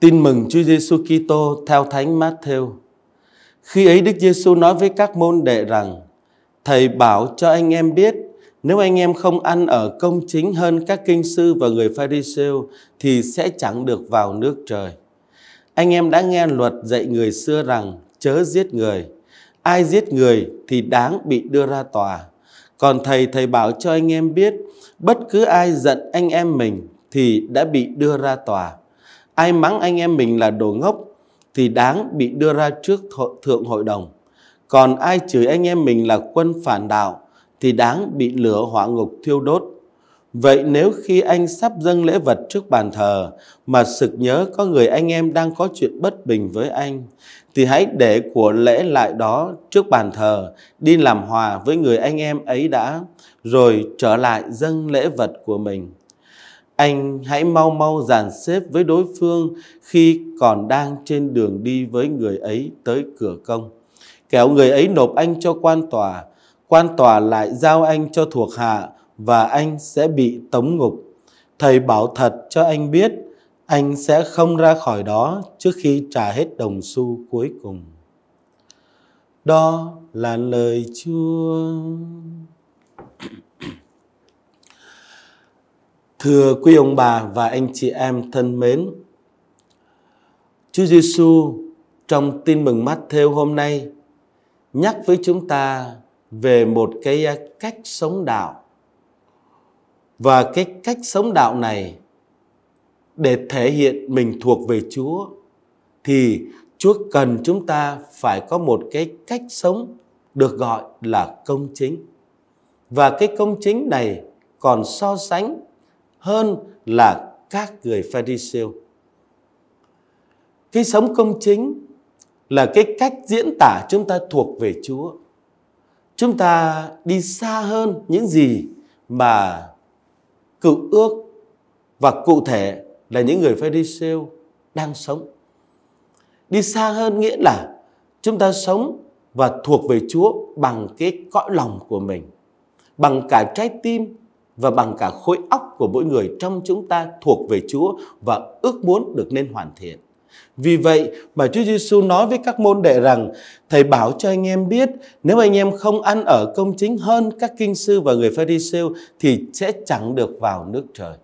Tin mừng Chúa Giêsu Kitô theo Thánh Matthew. Khi ấy Đức Giêsu nói với các môn đệ rằng: Thầy bảo cho anh em biết, nếu anh em không ăn ở công chính hơn các kinh sư và người Pharisêu thì sẽ chẳng được vào nước trời. Anh em đã nghe luật dạy người xưa rằng chớ giết người. Ai giết người thì đáng bị đưa ra tòa. Còn thầy thầy bảo cho anh em biết, bất cứ ai giận anh em mình thì đã bị đưa ra tòa Ai mắng anh em mình là đồ ngốc thì đáng bị đưa ra trước thượng hội đồng. Còn ai chửi anh em mình là quân phản đạo thì đáng bị lửa hỏa ngục thiêu đốt. Vậy nếu khi anh sắp dâng lễ vật trước bàn thờ mà sực nhớ có người anh em đang có chuyện bất bình với anh, thì hãy để của lễ lại đó trước bàn thờ, đi làm hòa với người anh em ấy đã, rồi trở lại dâng lễ vật của mình. Anh hãy mau mau dàn xếp với đối phương khi còn đang trên đường đi với người ấy tới cửa công. Kẻo người ấy nộp anh cho quan tòa, quan tòa lại giao anh cho thuộc hạ và anh sẽ bị tống ngục. Thầy bảo thật cho anh biết, anh sẽ không ra khỏi đó trước khi trả hết đồng xu cuối cùng. Đó là lời Chúa. Thưa quý ông bà và anh chị em thân mến, Chúa Giêsu trong tin mừng mắt theo hôm nay nhắc với chúng ta về một cái cách sống đạo và cái cách sống đạo này để thể hiện mình thuộc về Chúa thì Chúa cần chúng ta phải có một cái cách sống được gọi là công chính. Và cái công chính này còn so sánh hơn là các người Pharisêu. Cái sống công chính là cái cách diễn tả chúng ta thuộc về Chúa. Chúng ta đi xa hơn những gì mà cựu ước và cụ thể là những người Pharisêu đang sống. Đi xa hơn nghĩa là chúng ta sống và thuộc về Chúa bằng cái cõi lòng của mình, bằng cả trái tim, và bằng cả khối óc của mỗi người trong chúng ta thuộc về Chúa và ước muốn được nên hoàn thiện. Vì vậy mà Chúa Giêsu nói với các môn đệ rằng Thầy bảo cho anh em biết nếu anh em không ăn ở công chính hơn các kinh sư và người Pharisee thì sẽ chẳng được vào nước trời.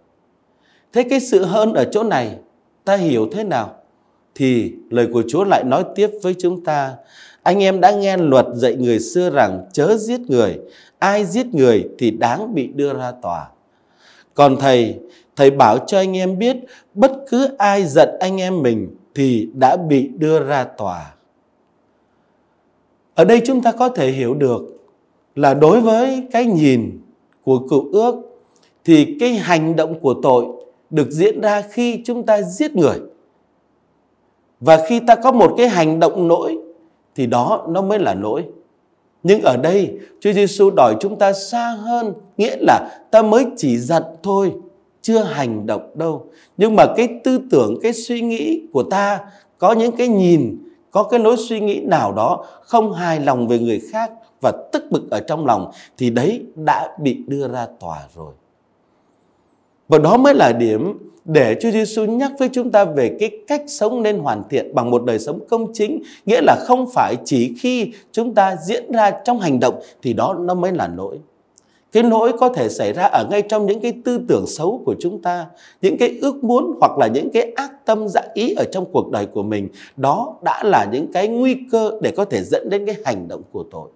Thế cái sự hơn ở chỗ này ta hiểu thế nào? Thì lời của Chúa lại nói tiếp với chúng ta anh em đã nghe luật dạy người xưa rằng chớ giết người, ai giết người thì đáng bị đưa ra tòa. Còn thầy, thầy bảo cho anh em biết bất cứ ai giận anh em mình thì đã bị đưa ra tòa. Ở đây chúng ta có thể hiểu được là đối với cái nhìn của cựu ước thì cái hành động của tội được diễn ra khi chúng ta giết người. Và khi ta có một cái hành động nỗi thì đó nó mới là lỗi. Nhưng ở đây Chúa Giêsu đòi chúng ta xa hơn, nghĩa là ta mới chỉ giận thôi, chưa hành động đâu. Nhưng mà cái tư tưởng, cái suy nghĩ của ta có những cái nhìn, có cái lối suy nghĩ nào đó không hài lòng về người khác và tức bực ở trong lòng thì đấy đã bị đưa ra tòa rồi. Và đó mới là điểm để Chúa Giêsu nhắc với chúng ta về cái cách sống nên hoàn thiện bằng một đời sống công chính, nghĩa là không phải chỉ khi chúng ta diễn ra trong hành động thì đó nó mới là lỗi. Cái lỗi có thể xảy ra ở ngay trong những cái tư tưởng xấu của chúng ta, những cái ước muốn hoặc là những cái ác tâm dạ ý ở trong cuộc đời của mình, đó đã là những cái nguy cơ để có thể dẫn đến cái hành động của tội.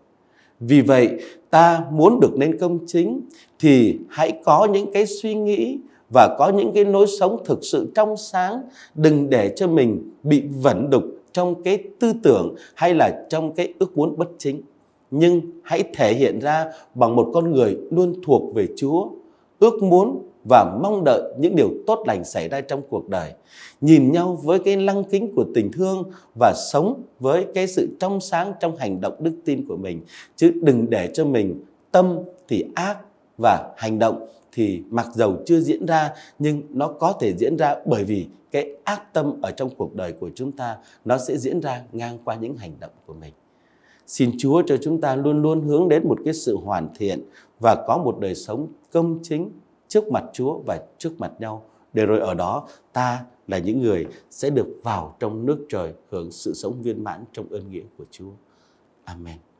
Vì vậy, ta muốn được nên công chính thì hãy có những cái suy nghĩ và có những cái lối sống thực sự trong sáng đừng để cho mình bị vẩn đục trong cái tư tưởng hay là trong cái ước muốn bất chính nhưng hãy thể hiện ra bằng một con người luôn thuộc về Chúa ước muốn và mong đợi những điều tốt lành xảy ra trong cuộc đời nhìn nhau với cái lăng kính của tình thương và sống với cái sự trong sáng trong hành động đức tin của mình chứ đừng để cho mình tâm thì ác và hành động thì mặc dầu chưa diễn ra nhưng nó có thể diễn ra bởi vì cái ác tâm ở trong cuộc đời của chúng ta nó sẽ diễn ra ngang qua những hành động của mình. Xin Chúa cho chúng ta luôn luôn hướng đến một cái sự hoàn thiện và có một đời sống công chính trước mặt Chúa và trước mặt nhau để rồi ở đó ta là những người sẽ được vào trong nước trời hưởng sự sống viên mãn trong ơn nghĩa của Chúa. Amen.